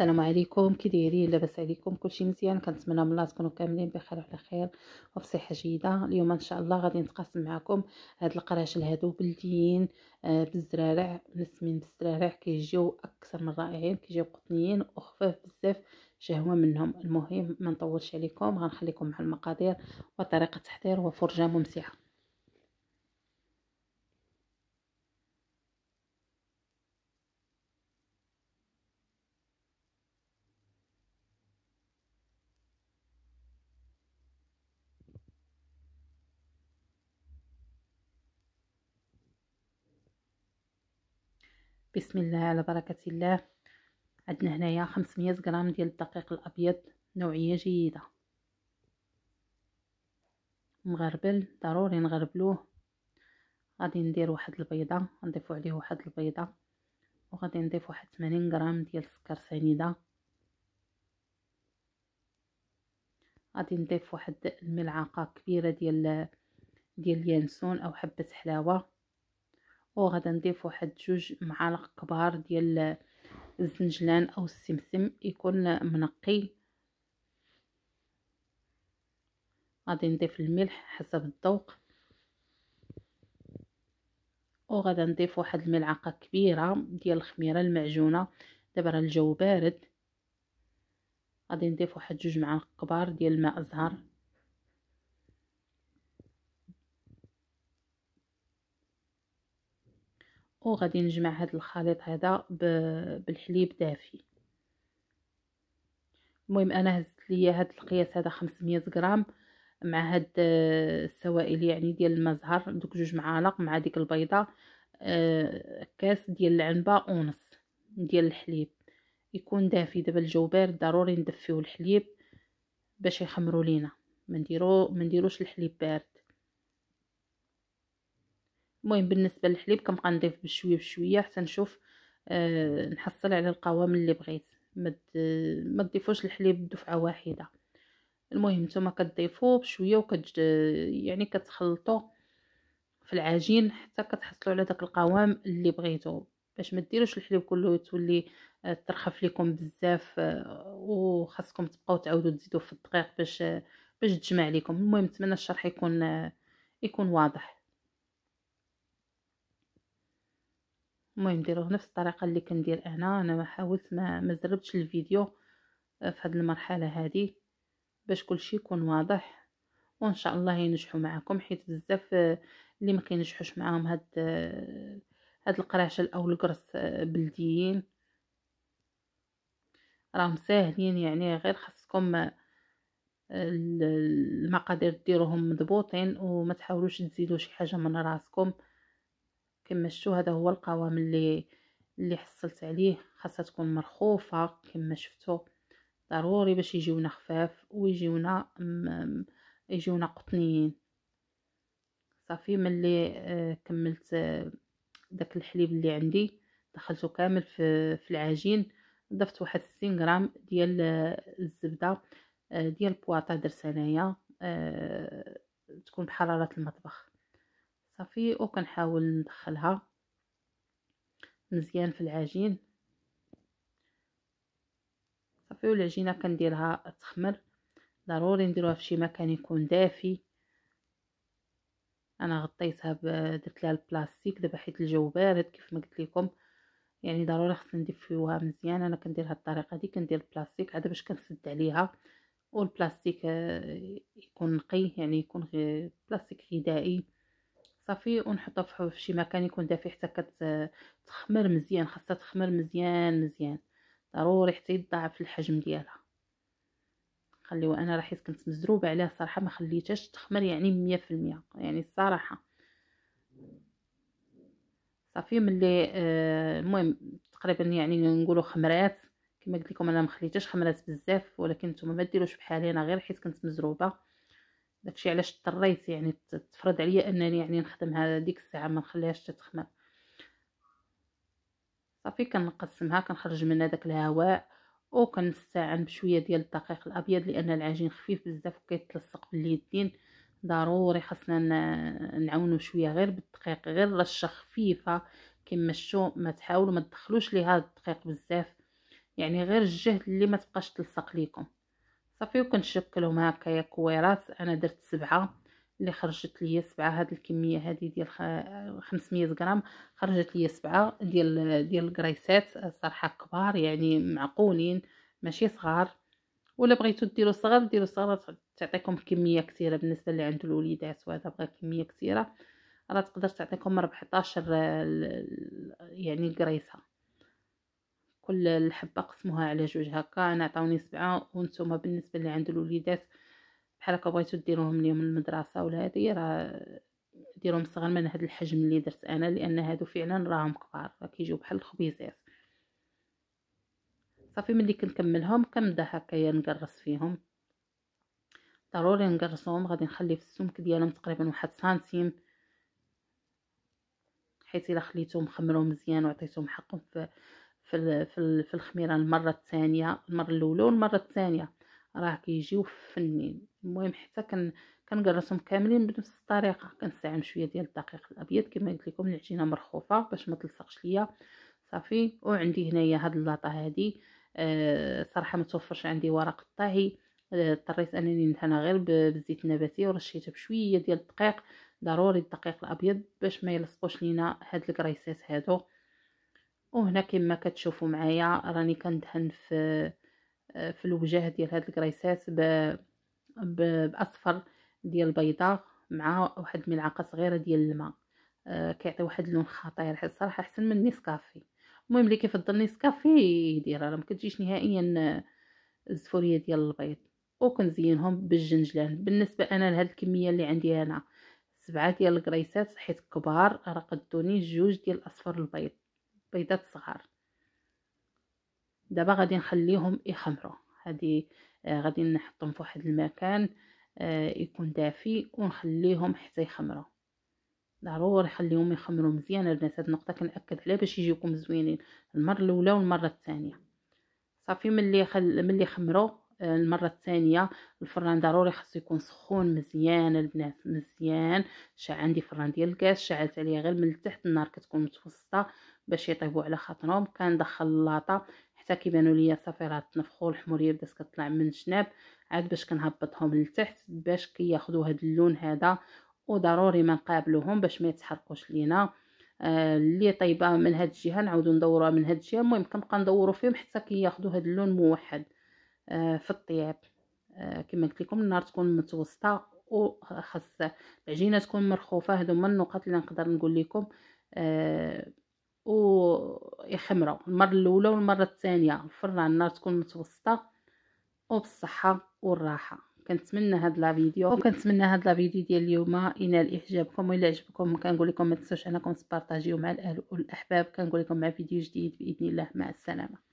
السلام عليكم كي دايرين لاباس عليكم كلشي مزيان كنتمنى من الله تكونوا كاملين بخير وعلى خير وبصحه جيده اليوم ان شاء الله غادي نتقاسم معكم هاد القراشل هادو بلديين آه بالزرارع مسمين بالزرارع كيجيو اكثر من رائعين كيجيو قطنيين وخفاف بزاف شهوه منهم المهم ما نطولش عليكم غنخليكم مع المقادير وطريقه التحضير وفرجه ممتعه بسم الله على بركة الله عندنا هنايا 500 غرام ديال الدقيق الابيض نوعيه جيده مغربل ضروري نغربلوه غادي ندير واحد البيضه نضيفو عليه واحد البيضه وغادي نضيف واحد 80 غرام ديال السكر سنيده غادي نضيف واحد الملعقه كبيره ديال ديال اليانسون او حبه حلاوه وغدا نضيف واحد جوج معالق كبار ديال الزنجلان او السمسم يكون منقي غادي نضيف الملح حسب الذوق وغادي نضيف واحد الملعقه كبيره ديال الخميره المعجونه دابا راه الجو بارد غادي نضيف واحد جوج معالق كبار ديال ماء الزهر وغادي نجمع هذا الخليط هذا بالحليب دافي المهم انا هزت ليا هذا القياس هذا 500 غرام مع هاد آه، السوائل يعني ديال المزهر دوك جوج معالق مع ديك البيضه آه، كاس ديال العنبه ونص ديال الحليب يكون دافي دابا الجو بارد ضروري ندفيو الحليب باش يخمروا لينا ما نديرو ما نديروش الحليب بارد المهم بالنسبه للحليب كنبقى نضيف بشويه بشويه حتى نشوف أه نحصل على القوام اللي بغيت ما ما تضيفوش الحليب دفعه واحده المهم نتوما كتضيفوه بشويه وكتج يعني كتخلطوا في العجين حتى كتحصلوا على داك القوام اللي بغيتو باش ما ديروش الحليب كله تولي آه، ترخف لكم بزاف آه، وخاصكم تبقاو تعاودوا تزيدوا في الدقيق باش آه، باش تجمع لكم المهم نتمنى الشرح يكون يكون واضح المهم ديروه نفس الطريقه اللي كندير انا انا ما حاولت ما ما زربتش الفيديو في هذه المرحله هذه باش كلشي يكون واضح وان شاء الله ينجحوا معكم حيت بزاف آه، اللي ما كينجحوش معاهم هاد آه، هاد القراشل او القرص آه، بلديين راهم ساهلين يعني غير خاصكم المقادير ديروهم مضبوطين وما تحاولوش تزيدوا شي حاجه من راسكم شفتوا هذا هو القوام اللي اللي حصلت عليه خاصها تكون مرخوفه كما شفتوا ضروري باش يجيونا خفاف ويجيونا يجيونا قطنيين صافي ملي آه، كملت آه، داك الحليب اللي عندي دخلته كامل في, في العجين ضفت واحد 60 غرام ديال آه، الزبده ديال البواطه درت انايا تكون بحراره المطبخ صافي وكنحاول ندخلها مزيان في العجين صافي والعجينه كنديرها تخمر ضروري نديروها في شي مكان يكون دافي انا غطيتها درت لها البلاستيك دابا حيت الجو بارد كيف ما قلت لكم يعني ضروري خصني ندفيوها مزيان انا كندير هاد الطريقه دي كندير البلاستيك عاد باش كنسد عليها والبلاستيك آه، يكون نقي يعني يكون بلاستيك غذائي صافي ونحطها في شي مكان يكون دافي حتى كتخمر مزيان خاصها تخمر مزيان مزيان ضروري حتى يتضاعف الحجم ديالها خليو انا راه حيت كنت مزروبه عليها صراحه ما خليتهاش تخمر يعني مية في المية يعني الصراحه صافي ملي آه، المهم تقريبا يعني نقولوا خمرات كما قلت لكم انا ما خليتهاش خمرات بزاف ولكن نتوما ما ديروش بحالي انا غير حيت كنت مزروبه داكشي علاش اضطريت يعني تفرض عليا انني يعني هذا ديك الساعه ما نخليهاش تتخمر صافي كنقسمها كنخرج منها داك الهواء وكنستعن بشويه ديال الدقيق الابيض لان العجين خفيف بزاف وكيتلصق باليدين ضروري خاصنا نعاونو شويه غير بالدقيق غير رشه خفيفه كما الشو ما تحاولوا ما تدخلوش ليها الدقيق بزاف يعني غير الجهد اللي ما تبقاش تلصق ليكم صافي وكنشكلهم هكايا كويرات انا درت سبعة اللي خرجت ليا سبعة هاد الكميه هادي ديال 500 غرام خرجت ليا سبعة ديال ديال الكريسات صراحه كبار يعني معقولين ماشي صغار ولا بغيتو ديرو صغار ديرو صغار تعطيكم كميه كثيره بالنسبه اللي عنده الوليدات وهذا بغى كميه كثيره راه تقدر تعطيكم 14 يعني كريسه كل الحبه قسموها على جوج هكا انا عطاوني سبعه وانتم بالنسبه اللي عند الوليدات بحال هكا بغيتو ديروهم ليهم المدرسه ولا هذه راه ديروهم صغار من هذا الحجم اللي درت انا لان هادو فعلا راهم كبار راه كيجيو بحال الخبيزات صافي ملي كنكملهم كنبدا هكايا نقرص فيهم ضروري نقرصهم غادي نخلي في السمك ديالهم تقريبا واحد سنتيم حيت الا خليتهم خمروا مزيان وعطيتهم حقهم في في في الخميره المره الثانيه المره الاولى والمره الثانيه راه كيجيو فنين المهم حتى كن كنقرصهم كاملين بنفس الطريقه كنستعمل شويه ديال الدقيق الابيض كما قلت لكم العجينه مرخوفه باش ما تلصقش ليا صافي وعندي هنايا هاد اللاطه هادي أه صراحه ما توفرش عندي ورق الطهي آه، اضطريت أه انني ندهنها غير بالزيت النباتي ورشيتها بشويه ديال الدقيق ضروري الدقيق الابيض باش ما يلصقوش لينا هاد الكريسات هادو وهنا كما كتشوفوا معايا راني كندهن في آه، في الوجه ديال هاد الكريسات باصفر ديال البيضاء مع واحد الملعقه صغيره ديال الماء آه كيعطي واحد اللون خطير الصراحه احسن من النسكافي المهم اللي كيفضل النسكافي يديرها راه ما كتجيش نهائيا آه، الزفوريه ديال البيض وكنزينهم بالجنجلان بالنسبه انا لهاد الكميه اللي عندي انا سبعه ديال الكريسات حيت كبار راه قدوني جوج ديال اصفر البيض بيضات صغار دابا غادي نخليهم يخمروا هادي آه غادي نحطهم في واحد المكان آه يكون دافي ونخليهم حتى يخمروا ضروري خليهم يخمروا مزيان البنات هاد النقطه كنأكد عليها باش يجيكم زوينين المره الاولى والمره الثانيه صافي ملي خل... ملي خمروا آه، المره الثانيه الفران ضروري خاصو يكون سخون مزيان البنات مزيان شع عندي فران ديال الكاس شعلت عليه غير من تحت النار كتكون متوسطه باش يطيبوا على خاطرهم كندخل اللاطه حتى كيبانوا ليا صافي راه تنفخوا الحموريه بدات كطلع من الجناب عاد باش كنهبطهم لتحت باش كياخذوا هذا اللون هذا وضروري ما نقابلوهم باش ما يتحرقوش لينا آه، اللي آه طيبه من هاد الجهه نعاودو ندوروها من هاد الجهه المهم كنبقى ندورو فيهم حتى كياخذوا هاد اللون موحد آه في الطياب آه كما قلت لكم النار تكون متوسطه وخاص العجينه تكون مرخوفه هادو هما النقط اللي نقدر نقول لكم آه ويحمروا المره الاولى والمره الثانيه الفرن على النار تكون متوسطه وبالصحه والراحه كنتمنى هاد لا فيديو وكنتمنى هاد لا فيديو ديال اليوم ينال اعجابكم والا عجبكم كنقول لكم ما تنساوش انكم تبارطاجيو مع الاهل والاحباب كنقول لكم مع فيديو جديد باذن الله مع السلامه